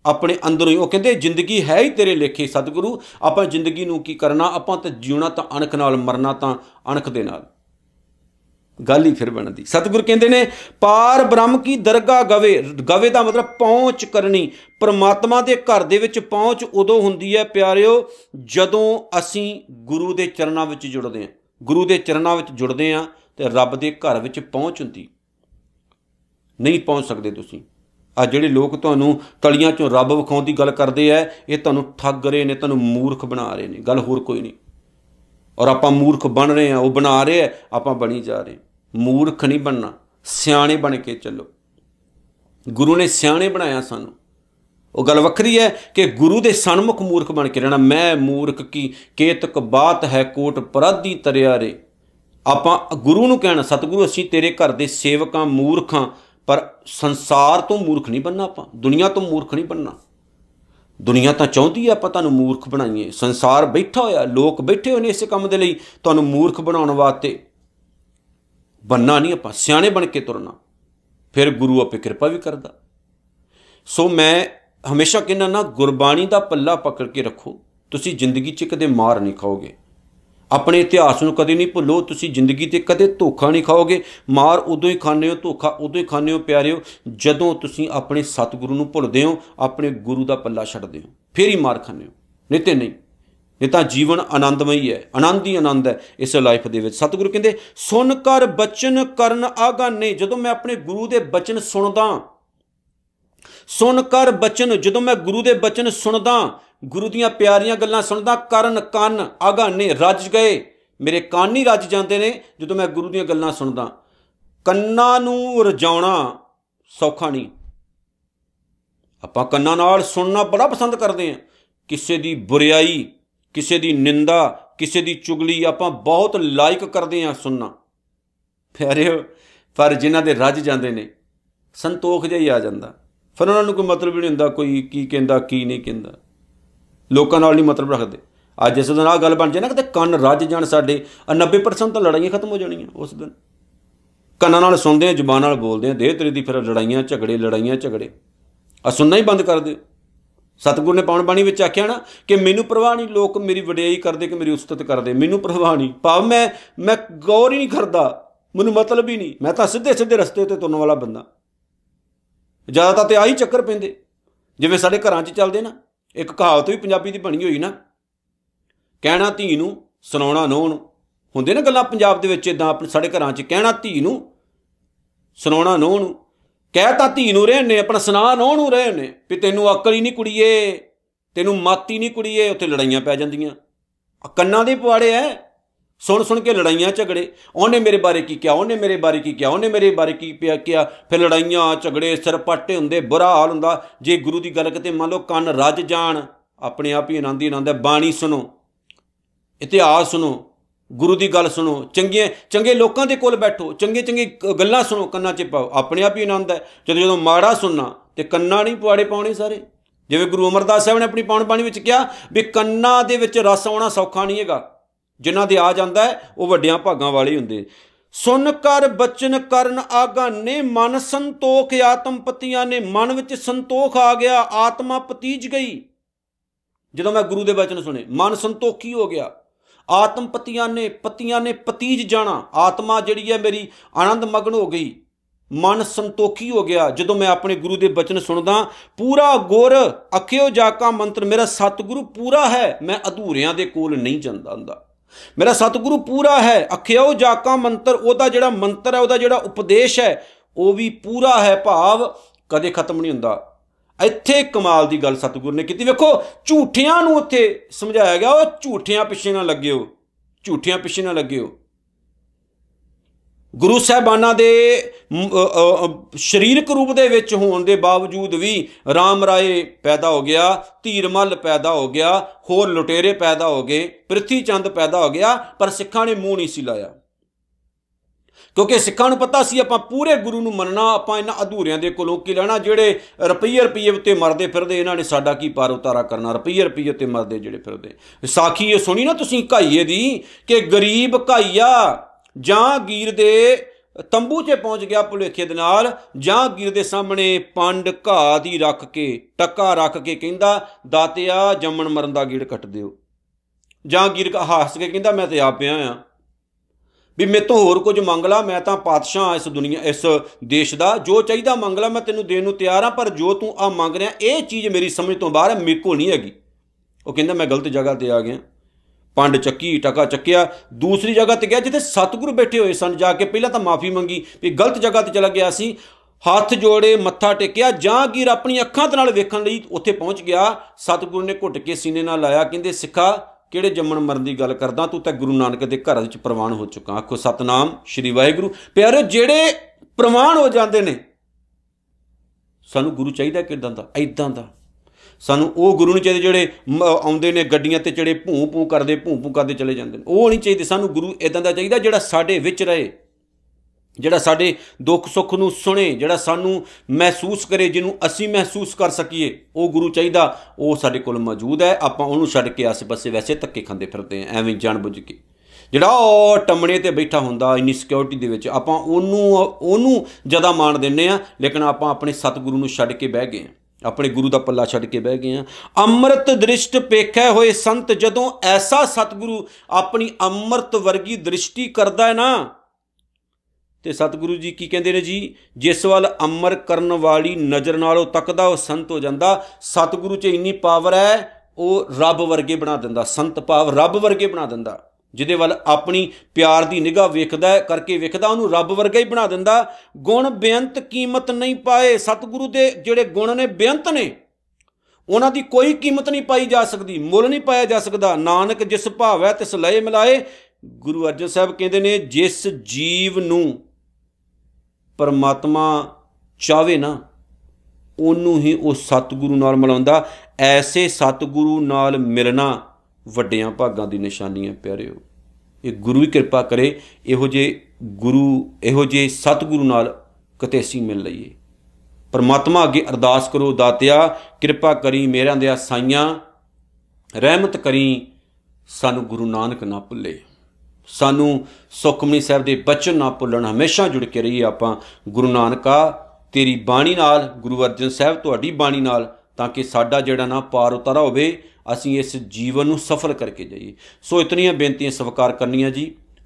ਆਪਣੇ ਅੰਦਰੋਂ ਹੀ ਉਹ ਕਹਿੰਦੇ ਜ਼ਿੰਦਗੀ ਹੈ ਹੀ ਤੇਰੇ ਲੇਖੇ ਸਤਿਗੁਰੂ ਆਪਾਂ ਜ਼ਿੰਦਗੀ ਨੂੰ ਕੀ ਕਰਨਾ ਆਪਾਂ ਤਾਂ ਜਿਉਣਾ ਤਾਂ ਅਣਖ ਨਾਲ ਮਰਨਾ ਤਾਂ ਅਣਖ ਦੇ ਨਾਲ ਗੱਲ ਹੀ ਫਿਰ ਬਣਦੀ ਸਤਿਗੁਰ ਕਹਿੰਦੇ ਨੇ ਪਾਰ ਬ੍ਰਹਮ ਕੀ ਦਰਗਾ ਗਵੇ ਗਵੇ ਦਾ ਮਤਲਬ ਪਹੁੰਚ ਕਰਨੀ ਪਰਮਾਤਮਾ ਦੇ ਘਰ ਦੇ ਵਿੱਚ ਪਹੁੰਚ ਉਦੋਂ ਹੁੰਦੀ ਹੈ ਪਿਆਰਿਓ ਜਦੋਂ ਅਸੀਂ ਗੁਰੂ ਦੇ ਚਰਨਾਂ ਵਿੱਚ ਜੁੜਦੇ ਹਾਂ ਗੁਰੂ ਦੇ ਚਰਨਾਂ ਵਿੱਚ ਜੁੜਦੇ ਹਾਂ ਤੇ ਰੱਬ ਦੇ ਘਰ ਵਿੱਚ ਪਹੁੰਚ ਹੁੰਦੀ ਨਹੀਂ ਪਹੁੰਚ ਸਕਦੇ ਤੁਸੀਂ ਆ ਜਿਹੜੇ ਲੋਕ ਤੁਹਾਨੂੰ ਕਲੀਆਂ ਚੋਂ ਰੱਬ ਵਿਖਾਉਣ ਦੀ ਗੱਲ ਕਰਦੇ ਐ ਇਹ ਤੁਹਾਨੂੰ ਠੱਗ ਰਹੇ ਨੇ ਤੁਹਾਨੂੰ ਮੂਰਖ ਬਣਾ ਰਹੇ ਨੇ ਗੱਲ ਹੋਰ ਕੋਈ ਨਹੀਂ ਔਰ ਆਪਾਂ ਮੂਰਖ ਬਣ ਰਹੇ ਆ ਉਹ ਬਣਾ ਰਹੇ ਆ ਆਪਾਂ ਬਣੀ ਜਾ ਰਹੇ ਮੂਰਖ ਨਹੀਂ ਬਣਨਾ ਸਿਆਣੇ ਬਣ ਕੇ ਚੱਲੋ ਗੁਰੂ ਨੇ ਸਿਆਣੇ ਬਣਾਇਆ ਸਾਨੂੰ ਉਹ ਗੱਲ ਵੱਖਰੀ ਹੈ ਕਿ ਗੁਰੂ ਦੇ ਸਨਮੁਖ ਮੂਰਖ ਬਣ ਕੇ ਰਹਿਣਾ ਮੈਂ ਮੂਰਖ ਕੀ ਕੇਤਕ ਬਾਤ ਹੈ ਕੋਟ ਪਰਾਧੀ ਤਰਿਆ ਰੇ ਆਪਾਂ ਗੁਰੂ ਨੂੰ ਕਹਿਣਾ ਸਤਿਗੁਰੂ ਅਸੀਂ ਤੇਰੇ ਘਰ ਦੇ ਸੇਵਕਾਂ ਮੂਰਖਾਂ ਪਰ ਸੰਸਾਰ ਤੋਂ ਮੂਰਖ ਨਹੀਂ ਬੰਨਾ ਆਪਾਂ ਦੁਨੀਆ ਤੋਂ ਮੂਰਖ ਨਹੀਂ ਬੰਨਾ ਦੁਨੀਆ ਤਾਂ ਚਾਹੁੰਦੀ ਆ ਆਪਾਂ ਤੁਹਾਨੂੰ ਮੂਰਖ ਬਣਾਈਏ ਸੰਸਾਰ ਬੈਠਾ ਹੋਇਆ ਲੋਕ ਬੈਠੇ ਹੋਏ ਨੇ ਇਸੇ ਕੰਮ ਦੇ ਲਈ ਤੁਹਾਨੂੰ ਮੂਰਖ ਬਣਾਉਣ ਵਾਸਤੇ ਬੰਨਾ ਨਹੀਂ ਆਪਾਂ ਸਿਆਣੇ ਬਣ ਕੇ ਤੁਰਨਾ ਫਿਰ ਗੁਰੂ ਆਪੇ ਕਿਰਪਾ ਵੀ ਕਰਦਾ ਸੋ ਮੈਂ ਹਮੇਸ਼ਾ ਕਹਿੰਦਾ ਨਾ ਗੁਰਬਾਣੀ ਦਾ ਪੱਲਾ ਪਕੜ ਕੇ ਰੱਖੋ ਤੁਸੀਂ ਜ਼ਿੰਦਗੀ 'ਚ ਕਦੇ ਮਾਰ ਨਹੀਂ ਖਾਓਗੇ ਆਪਣੇ ਇਤਿਹਾਸ ਨੂੰ ਕਦੇ ਨਹੀਂ ਭੁੱਲੋ ਤੁਸੀਂ ਜ਼ਿੰਦਗੀ ਤੇ ਕਦੇ ਧੋਖਾ ਨਹੀਂ ਖਾਓਗੇ ਮਾਰ ਉਦੋਂ ਹੀ ਖਾਣੇ ਹੋ ਧੋਖਾ ਉਦੋਂ ਹੀ ਖਾਣੇ ਹੋ ਪਿਆਰਿਓ ਜਦੋਂ ਤੁਸੀਂ ਆਪਣੇ ਸਤਿਗੁਰੂ ਨੂੰ ਭੁੱਲਦੇ ਹੋ ਆਪਣੇ ਗੁਰੂ ਦਾ ਪੱਲਾ ਛੱਡਦੇ ਹੋ ਫੇਰ ਹੀ ਮਾਰ ਖਾਣੇ ਹੋ ਨਹੀਂ ਤੇ ਨਹੀਂ ਨਹੀਂ ਤਾਂ ਜੀਵਨ ਆਨੰਦਮਈ ਹੈ ਆਨੰਦ ਹੀ ਆਨੰਦ ਹੈ ਇਸ ਲਾਈਫ ਦੇ ਵਿੱਚ ਸਤਿਗੁਰੂ ਕਹਿੰਦੇ ਸੁਣ ਕਰ ਬਚਨ ਕਰਨ ਆਗਾਨੇ ਜਦੋਂ ਮੈਂ ਆਪਣੇ ਗੁਰੂ ਦੇ ਬਚਨ ਸੁਣਦਾ ਸੁਣ ਕਰ ਬਚਨ ਜਦੋਂ ਮੈਂ ਗੁਰੂ ਦੇ ਬਚਨ ਸੁਣਦਾ ਗੁਰੂ ਦੀਆਂ ਪਿਆਰੀਆਂ ਗੱਲਾਂ ਸੁਣਦਾ ਕਰਨ ਕੰਨ ਆਗਾਨੇ ਰੱਜ ਗਏ ਮੇਰੇ ਕੰਨ ਹੀ ਰੱਜ ਜਾਂਦੇ ਨੇ ਜਦੋਂ ਮੈਂ ਗੁਰੂ ਦੀਆਂ ਗੱਲਾਂ ਸੁਣਦਾ ਕੰਨਾਂ ਨੂੰ ਰਜਾਉਣਾ ਸੌਖਾ ਨਹੀਂ ਆਪਾਂ ਕੰਨਾਂ ਨਾਲ ਸੁਣਨਾ ਬੜਾ ਪਸੰਦ ਕਰਦੇ ਆ ਕਿਸੇ ਦੀ ਬੁਰੀਾਈ ਕਿਸੇ ਦੀ ਨਿੰਦਾ ਕਿਸੇ ਦੀ ਚੁਗਲੀ ਆਪਾਂ ਬਹੁਤ ਲਾਇਕ ਕਰਦੇ ਆ ਸੁਣਨਾ ਪਿਆਰਿਓ ਪਰ ਜਿਨ੍ਹਾਂ ਦੇ ਰੱਜ ਜਾਂਦੇ ਨੇ ਸੰਤੋਖ ਜਿਹਾ ਹੀ ਆ ਜਾਂਦਾ ਫਿਰ ਉਹਨਾਂ ਨੂੰ ਕੋਈ ਮਤਲਬ ਨਹੀਂ ਹੁੰਦਾ ਕੋਈ ਕੀ ਕਹਿੰਦਾ ਕੀ ਨਹੀਂ ਕਹਿੰਦਾ ਲੋਕਾਂ ਨਾਲ ਨਹੀਂ ਮਤਲਬ ਰੱਖਦੇ ਅੱਜ ਜਿਸ ਦਿਨ ਆ ਗੱਲ ਬਣ ਜੇ ਨਾ ਕਿਤੇ ਕੰਨ ਰੱਜ ਜਾਣ ਸਾਡੇ 90% ਤਾਂ ਲੜਾਈਆਂ ਖਤਮ ਹੋ ਜਾਣੀਆਂ ਉਸ ਦਿਨ ਕੰਨਾਂ ਨਾਲ ਸੁਣਦੇ ਆ ਜ਼ੁਬਾਨ ਨਾਲ ਬੋਲਦੇ ਆ ਦੇਹ ਤੇਰੀ ਦੀ ਫਿਰ ਲੜਾਈਆਂ ਝਗੜੇ ਲੜਾਈਆਂ ਝਗੜੇ ਆ ਸੁਣਨਾ ਹੀ ਬੰਦ ਕਰ ਦਿਓ ਸਤਗੁਰ ਨੇ ਪਾਉਣ ਬਾਣੀ ਵਿੱਚ ਆਖਿਆ ਨਾ ਕਿ ਮੈਨੂੰ ਪਰਵਾਹ ਨਹੀਂ ਲੋਕ ਮੇਰੀ ਵਡਿਆਈ ਕਰਦੇ ਕਿ ਮੇਰੀ ਉਸਤਤ ਕਰਦੇ ਮੈਨੂੰ ਪਰਵਾਹ ਨਹੀਂ ਭਾਵ ਮੈਂ ਮੈਂ ਗੌਰ ਹੀ ਨਹੀਂ ਕਰਦਾ ਮੈਨੂੰ ਮਤਲਬ ਹੀ ਨਹੀਂ ਮੈਂ ਤਾਂ ਸਿੱਧੇ ਸਿੱਧੇ ਰਸਤੇ ਤੇ ਤੁਰਨ ਵਾਲਾ ਬੰਦਾ ਜ਼ਿਆਦਾ ਤਾਂ ਤੇ ਆਹੀ ਚੱਕਰ ਪੈਂਦੇ ਜਿਵੇਂ ਸਾਡੇ ਘਰਾਂ 'ਚ ਚੱਲਦੇ ਨਾ ਇੱਕ ਕਹਾਵਤ ਵੀ ਪੰਜਾਬੀ ਦੀ ਬਣੀ ਹੋਈ ਨਾ ਕਹਿਣਾ ਧੀ ਨੂੰ ਸੁਣਾਉਣਾ ਨੋਣ ਨੂੰ ਹੁੰਦੇ ਨਾ ਗੱਲਾਂ ਪੰਜਾਬ ਦੇ ਵਿੱਚ ਇਦਾਂ ਆਪਣੇ ਸਾਡੇ ਘਰਾਂ 'ਚ ਕਹਿਣਾ ਧੀ ਨੂੰ ਸੁਣਾਉਣਾ ਨੋਣ ਨੂੰ ਕਹਿ ਤਾਂ ਧੀ ਨੂੰ ਰਹੇ ਨੇ ਆਪਣਾ ਸੁਣਾ ਨੋਣ ਨੂੰ ਰਹੇ ਨੇ ਵੀ ਤੈਨੂੰ ਅਕਲ ਹੀ ਨਹੀਂ ਕੁੜੀਏ ਤੈਨੂੰ ਮਾਤੀ ਨਹੀਂ ਕੁੜੀਏ ਉੱਥੇ ਲੜਾਈਆਂ ਪੈ ਜਾਂਦੀਆਂ ਕੰਨਾਂ ਦੇ ਪਵਾੜੇ ਐ ਸੁਣ ਸੁਣ ਕੇ ਲੜਾਈਆਂ ਝਗੜੇ ਉਹਨੇ ਮੇਰੇ ਬਾਰੇ ਕੀ ਕਿਹਾ ਉਹਨੇ ਮੇਰੇ ਬਾਰੇ ਕੀ ਕਿਹਾ ਉਹਨੇ ਮੇਰੇ ਬਾਰੇ ਕੀ ਪਿਆ ਕਿਹਾ ਫਿਰ ਲੜਾਈਆਂ ਝਗੜੇ ਸਿਰ ਹੁੰਦੇ ਬੁਰਾ ਹਾਲ ਹੁੰਦਾ ਜੇ ਗੁਰੂ ਦੀ ਗੱਲ ਕਿਤੇ ਮੰਨ ਲਓ ਕੰਨ ਰੱਜ ਜਾਣ ਆਪਣੇ ਆਪ ਹੀ ਆਨੰਦ ਆਨੰਦ ਹੈ ਬਾਣੀ ਸੁਣੋ ਇਤਿਹਾਸ ਸੁਣੋ ਗੁਰੂ ਦੀ ਗੱਲ ਸੁਣੋ ਚੰਗੇ ਚੰਗੇ ਲੋਕਾਂ ਦੇ ਕੋਲ ਬੈਠੋ ਚੰਗੇ ਚੰਗੇ ਗੱਲਾਂ ਸੁਣੋ ਕੰਨਾਂ 'ਚ ਪਾਓ ਆਪਣੇ ਆਪ ਹੀ ਆਨੰਦ ਹੈ ਜਦੋਂ ਜਦੋਂ ਮਾੜਾ ਸੁਣਨਾ ਤੇ ਕੰਨਾਂ ਨਹੀਂ ਪੁਆੜੇ ਪਾਉਣੇ ਸਾਰੇ ਜਿਵੇਂ ਗੁਰੂ ਅਮਰਦਾਸ ਸਾਹਿਬ ਨੇ ਆਪਣੀ ਪਾਉਣ ਬਾਣੀ ਵਿੱਚ ਕਿਹਾ ਵੀ ਕੰਨਾਂ ਦੇ ਵਿੱਚ ਰਸ ਆਉਣਾ ਸੌਖਾ ਨਹੀਂ ਹੈਗਾ ਜਿਨ੍ਹਾਂ ਦੇ ਆ ਜਾਂਦਾ ਉਹ ਵੱਡਿਆਂ ਭਾਗਾਂ ਵਾਲੇ ਹੁੰਦੇ ਸੁਨ ਕਰ ਬਚਨ ਕਰਨ ਆਗਾ ਨੇ ਮਨ ਸੰਤੋਖ ਆਤਮ ਪਤੀਆਂ ਨੇ ਮਨ ਵਿੱਚ ਸੰਤੋਖ ਆ ਗਿਆ ਆਤਮਾ ਪਤੀਜ ਗਈ ਜਦੋਂ ਮੈਂ ਗੁਰੂ ਦੇ ਬਚਨ ਸੁਣੇ ਮਨ ਸੰਤੋਖੀ ਹੋ ਗਿਆ ਆਤਮ ਪਤੀਆਂ ਨੇ ਪਤੀਆਂ ਨੇ ਪਤੀਜ ਜਾਣਾ ਆਤਮਾ ਜਿਹੜੀ ਹੈ ਮੇਰੀ ਆਨੰਦ ਮਗਨ ਹੋ ਗਈ ਮਨ ਸੰਤੋਖੀ ਹੋ ਗਿਆ ਜਦੋਂ ਮੈਂ ਆਪਣੇ ਗੁਰੂ ਦੇ ਬਚਨ ਸੁਣਦਾ ਪੂਰਾ ਗੁਰ ਅਖਿਓ ਜਾਕਾ ਮੰਤਰ ਮੇਰਾ ਸਤਿਗੁਰੂ ਪੂਰਾ ਹੈ ਮੈਂ ਅਧੂਰਿਆਂ ਦੇ ਕੋਲ ਨਹੀਂ ਜਾਂਦਾ ਹੁੰਦਾ ਮੇਰਾ ਸਤਿਗੁਰੂ ਪੂਰਾ ਹੈ ਅਖਿਓ ਜਾਕਾ ਮੰਤਰ ਉਹਦਾ ਜਿਹੜਾ ਮੰਤਰ ਹੈ ਉਹਦਾ ਜਿਹੜਾ ਉਪਦੇਸ਼ ਹੈ ਉਹ ਵੀ ਪੂਰਾ ਹੈ ਭਾਵ ਕਦੇ ਖਤਮ ਨਹੀਂ ਹੁੰਦਾ ਇੱਥੇ ਕਮਾਲ ਦੀ ਗੱਲ ਸਤਿਗੁਰ ਨੇ ਕੀਤੀ ਵੇਖੋ ਝੂਠਿਆਂ ਨੂੰ ਉੱਥੇ ਸਮਝਾਇਆ ਗਿਆ ਉਹ ਝੂਠਿਆਂ ਪਿੱਛੇ ਨਾ ਲੱਗਿਓ ਝੂਠਿਆਂ ਪਿੱਛੇ ਨਾ ਲੱਗਿਓ ਗੁਰੂ ਸਾਹਿਬਾਨਾਂ ਦੇ ਸਰੀਰਕ ਰੂਪ ਦੇ ਵਿੱਚ ਹੋਣ ਦੇ ਬਾਵਜੂਦ ਵੀ ਰਾਮ ਰਾਏ ਪੈਦਾ ਹੋ ਗਿਆ ਧੀਰਮਲ ਪੈਦਾ ਹੋ ਗਿਆ ਹੋਰ ਲੁਟੇਰੇ ਪੈਦਾ ਹੋ ਗਏ ਪ੍ਰਿਥੀ ਚੰਦ ਪੈਦਾ ਹੋ ਗਿਆ ਪਰ ਸਿੱਖਾਂ ਨੇ ਮੂੰਹ ਨਹੀਂ ਸੀ ਲਾਇਆ ਕਿਉਂਕਿ ਸਿੱਖਾਂ ਨੂੰ ਪਤਾ ਸੀ ਆਪਾਂ ਪੂਰੇ ਗੁਰੂ ਨੂੰ ਮੰਨਣਾ ਆਪਾਂ ਇਹਨਾਂ ਅਧੂਰਿਆਂ ਦੇ ਕੋਲੋਂ ਕੀ ਲੈਣਾ ਜਿਹੜੇ ਰੁਪਈਏ ਰੁਪਈਏ ਉੱਤੇ ਮਰਦੇ ਫਿਰਦੇ ਇਹਨਾਂ ਨੇ ਸਾਡਾ ਕੀ ਪਾਰ ਉਤਾਰਾ ਕਰਨਾ ਰੁਪਈਏ ਰੁਪਈਏ ਉੱਤੇ ਮਰਦੇ ਜਿਹੜੇ ਫਿਰਦੇ ਸਾਖੀ ਇਹ ਸੁਣੀ ਨਾ ਤੁਸੀਂ ਘਾਈਏ ਦੀ ਕਿ ਗਰੀਬ ਘਾਈਆ ਜਾਂ ਗੀਰ ਦੇ ਤੰਬੂ 'ਚ ਪਹੁੰਚ ਗਿਆ ਭੁਲੇਖੇ ਦੇ ਨਾਲ ਜਾਂ ਗੀਰ ਦੇ ਸਾਹਮਣੇ ਪੰਡ ਘਾ ਦੀ ਰੱਖ ਕੇ ਟੱਕਾ ਰੱਖ ਕੇ ਕਹਿੰਦਾ ਦਾਤਿਆ ਜੰਮਣ ਮਰਨ ਦਾ ਗੀੜ ਕੱਟ ਦਿਓ ਜਾਂ ਗੀਰ ਹੱਸ ਕੇ ਕਹਿੰਦਾ ਮੈਂ ਤੇ ਆਪ ਪਿਆ ਆ ਵੀ ਮੈਂ ਤੋਂ ਹੋਰ ਕੁਝ ਮੰਗ ਲਾ ਮੈਂ ਤਾਂ ਪਾਤਸ਼ਾਹ ਇਸ ਦੁਨੀਆ ਇਸ ਦੇਸ਼ ਦਾ ਜੋ ਚਾਹੀਦਾ ਮੰਗ ਲਾ ਮੈਂ ਤੈਨੂੰ ਦੇਣ ਨੂੰ ਤਿਆਰ ਆ ਪਰ ਜੋ ਤੂੰ ਆ ਮੰਗ ਰਿਹਾ ਇਹ ਚੀਜ਼ ਮੇਰੀ ਸਮਝ ਤੋਂ ਬਾਹਰ ਹੈ ਮੇਰੇ ਕੋਲ ਨਹੀਂ ਹੈਗੀ ਉਹ ਕਹਿੰਦਾ ਮੈਂ ਗਲਤ ਜਗ੍ਹਾ ਤੇ ਆ ਗਿਆ ਪੰਡ ਚੱਕੀ ਟਕਾ ਚੱਕਿਆ ਦੂਸਰੀ ਜਗ੍ਹਾ ਤੇ ਗਿਆ ਜਿੱਥੇ ਸਤਿਗੁਰੂ ਬੈਠੇ ਹੋਏ ਸਨ ਜਾ ਕੇ ਪਹਿਲਾਂ ਤਾਂ ਮਾਫੀ ਮੰਗੀ ਵੀ ਗਲਤ ਜਗ੍ਹਾ ਤੇ ਚਲਾ ਗਿਆ ਸੀ ਹੱਥ ਜੋੜੇ ਮੱਥਾ ਟੇਕਿਆ ਜਾਂ ਕੀਰ ਆਪਣੀ ਅੱਖਾਂ ਦੇ ਨਾਲ ਵੇਖਣ ਲਈ ਉੱਥੇ ਪਹੁੰਚ ਗਿਆ ਸਤਿਗੁਰੂ ਨੇ ਘੁੱਟ ਕੇ ਸੀਨੇ ਨਾਲ ਲਾਇਆ ਕਹਿੰਦੇ ਸਿੱਖਾ ਕਿਹੜੇ ਜੰਮਣ ਮਰਨ ਦੀ ਗੱਲ ਕਰਦਾ ਤੂੰ ਤਾਂ ਗੁਰੂ ਨਾਨਕ ਦੇ ਘਰ ਵਿੱਚ ਪ੍ਰਵਾਨ ਹੋ ਚੁੱਕਾ ਆਖੋ ਸਤਨਾਮ ਸ਼੍ਰੀ ਵਾਹਿਗੁਰੂ ਪਿਆਰੋ ਜਿਹੜੇ ਪ੍ਰਵਾਨ ਹੋ ਜਾਂਦੇ ਨੇ ਸਾਨੂੰ ਗੁਰੂ ਚਾਹੀਦਾ ਕਿਦਾਂ ਦਾ ਐਦਾਂ ਦਾ ਸਾਨੂੰ ਉਹ ਗੁਰੂ ਨਹੀਂ ਚਾਹੀਦੇ ਜਿਹੜੇ ਆਉਂਦੇ ਨੇ ਗੱਡੀਆਂ ਤੇ ਚੜੇ ਭੂ ਭੂ ਕਰਦੇ ਭੂ ਭੂ ਕਰਦੇ ਚਲੇ ਜਾਂਦੇ ਨੇ ਉਹ ਨਹੀਂ ਚਾਹੀਦੇ ਸਾਨੂੰ ਗੁਰੂ ਇਦਾਂ ਦਾ ਚਾਹੀਦਾ ਜਿਹੜਾ ਸਾਡੇ ਵਿੱਚ ਰਹੇ ਜਿਹੜਾ ਸਾਡੇ ਦੁੱਖ ਸੁੱਖ ਨੂੰ ਸੁਣੇ ਜਿਹੜਾ ਸਾਨੂੰ ਮਹਿਸੂਸ ਕਰੇ ਜਿਹਨੂੰ ਅਸੀਂ ਮਹਿਸੂਸ ਕਰ ਸਕੀਏ ਉਹ ਗੁਰੂ ਚਾਹੀਦਾ ਉਹ ਸਾਡੇ ਕੋਲ ਮੌਜੂਦ ਹੈ ਆਪਾਂ ਉਹਨੂੰ ਛੱਡ ਕੇ ਆਸ-ਪਾਸੇ ਵੈਸੇ ਤੱਕੇ ਖਾਂਦੇ ਫਿਰਦੇ ਆਂ ਐਵੇਂ ਜਾਣਬੁੱਝ ਕੇ ਜਿਹੜਾ ਉਹ ਟੰਮਣੇ ਤੇ ਬੈਠਾ ਹੁੰਦਾ ਇਨੀ ਸਿਕਿਉਰਿਟੀ ਦੇ ਵਿੱਚ ਆਪਾਂ ਉਹਨੂੰ ਉਹਨੂੰ ਜ਼ਿਆਦਾ ਮਾਣ ਦਿੰਨੇ ਆ ਲੇਕਿਨ ਆਪਾਂ ਆਪਣੇ ਸਤਿਗੁਰੂ ਨੂੰ ਛੱਡ ਕੇ ਬਹਿ ਗਏ ਆ ਆਪਣੇ ਗੁਰੂ ਦਾ ਪੱਲਾ ਛੱਡ ਕੇ ਬਹਿ ਗਏ ਆ ਅੰਮ੍ਰਿਤ ਦ੍ਰਿਸ਼ਟ ਪੇਖੇ ਹੋਏ ਸੰਤ ਜਦੋਂ ਐਸਾ ਸਤਿਗੁਰੂ ਆਪਣੀ ਅੰਮ੍ਰਿਤ ਵਰਗੀ ਦ੍ਰਿਸ਼ਟੀ ਕਰਦਾ ਹੈ ਨਾ ਤੇ ਸਤਿਗੁਰੂ ਜੀ ਕੀ ਕਹਿੰਦੇ ਨੇ ਜੀ ਜਿਸ ਵੱਲ ਅਮਰ ਕਰਨ ਵਾਲੀ ਨਜ਼ਰ ਨਾਲ ਉਹ ਤੱਕਦਾ ਉਹ ਸੰਤ ਹੋ ਜਾਂਦਾ ਸਤਿਗੁਰੂ 'ਚ ਇੰਨੀ ਪਾਵਰ ਹੈ ਉਹ ਰੱਬ ਵਰਗੇ ਬਣਾ ਦਿੰਦਾ ਸੰਤ ਭਾਵ ਰੱਬ ਵਰਗੇ ਬਣਾ ਦਿੰਦਾ ਜਿਹਦੇ ਵੱਲ ਆਪਣੀ ਪਿਆਰ ਦੀ ਨਿਗਾਹ ਵੇਖਦਾ ਕਰਕੇ ਵੇਖਦਾ ਉਹਨੂੰ ਰੱਬ ਵਰਗਾ ਹੀ ਬਣਾ ਦਿੰਦਾ ਗੁਣ ਬੇਅੰਤ ਕੀਮਤ ਨਹੀਂ ਪਾਏ ਸਤਿਗੁਰੂ ਦੇ ਜਿਹੜੇ ਗੁਣ ਨੇ ਬੇਅੰਤ ਨੇ ਉਹਨਾਂ ਦੀ ਕੋਈ ਕੀਮਤ ਨਹੀਂ ਪਾਈ ਜਾ ਸਕਦੀ ਮੁੱਲ ਨਹੀਂ ਪਾਇਆ ਜਾ ਸਕਦਾ ਨਾਨਕ ਜਿਸ ਭਾਵੈ ਤਿਸ ਲਏ ਮਿਲਾਏ ਗੁਰੂ ਅਰਜਨ ਸਾਹਿਬ ਕਹਿੰਦੇ ਨੇ ਜਿਸ ਜੀਵ ਨੂੰ ਪਰਮਾਤਮਾ ਚਾਵੇ ਨਾ ਉਹਨੂੰ ਹੀ ਉਹ ਸਤਿਗੁਰੂ ਨਾਲ ਮਿਲਾਉਂਦਾ ਐਸੇ ਸਤਿਗੁਰੂ ਨਾਲ ਮਿਲਣਾ ਵੱਡਿਆਂ ਭਾਗਾਂ ਦੀ ਨਿਸ਼ਾਨੀ ਹੈ ਪਿਆਰਿਓ ਇਹ ਗੁਰੂ ਹੀ ਕਿਰਪਾ ਕਰੇ ਇਹੋ ਜੇ ਗੁਰੂ ਇਹੋ ਜੇ ਸਤਿਗੁਰੂ ਨਾਲ ਕਿਤੇ ਅਸੀਂ ਮਿਲ ਲਈਏ ਪਰਮਾਤਮਾ ਅੱਗੇ ਅਰਦਾਸ ਕਰੋ ਦਾਤਿਆ ਕਿਰਪਾ ਕਰੀ ਮੇਰਿਆਂ ਦੇ ਆਸਾਈਆਂ ਰਹਿਮਤ ਕਰੀ ਸਾਨੂੰ ਗੁਰੂ ਨਾਨਕ ਨਾ ਭੁੱਲੇ ਸਾਨੂੰ ਸੁਖਮਨੀ ਸਾਹਿਬ ਦੇ ਬਚਨ ਨਾ ਭੁੱਲਣ ਹਮੇਸ਼ਾ ਜੁੜ ਕੇ ਰਹੀਏ ਆਪਾਂ ਗੁਰੂ ਨਾਨਕਾ ਤੇਰੀ ਬਾਣੀ ਨਾਲ ਗੁਰੂ ਅਰਜਨ ਸਾਹਿਬ ਤੁਹਾਡੀ ਬਾਣੀ ਨਾਲ ਤਾਂ ਕਿ ਸਾਡਾ ਜਿਹੜਾ ਨਾ ਪਾਰ ਉਤਾਰਾ ਹੋਵੇ ਅਸੀਂ ਇਸ ਜੀਵਨ ਨੂੰ ਸਫਲ ਕਰਕੇ ਜਾਈਏ ਸੋ ਇਤਨੀਆਂ ਬੇਨਤੀਆਂ ਸਵਾਰ ਕਰਨੀਆਂ ਜੀ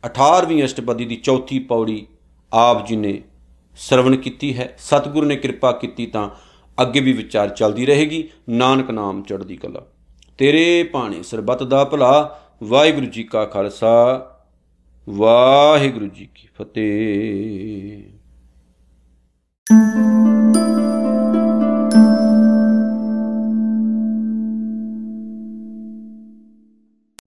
18ਵੀਂ ਅਸ਼ਟਪਦੀ ਦੀ ਚੌਥੀ ਪੌੜੀ ਆਪ ਜੀ ਨੇ ਸਰਵਣ ਕੀਤੀ ਹੈ ਸਤਿਗੁਰੂ ਨੇ ਕਿਰਪਾ ਕੀਤੀ ਤਾਂ ਅੱਗੇ ਵੀ ਵਿਚਾਰ ਚੱਲਦੀ ਰਹੇਗੀ ਨਾਨਕ ਨਾਮ ਚੜ੍ਹਦੀ ਕਲਾ ਤੇਰੇ ਬਾਣੀ ਸਰਬਤ ਦਾ ਭਲਾ ਵਾਹਿਗੁਰੂ ਜੀ ਕਾ ਖਾਲਸਾ ਵਾਹਿਗੁਰੂ ਜੀ ਕੀ ਫਤਿਹ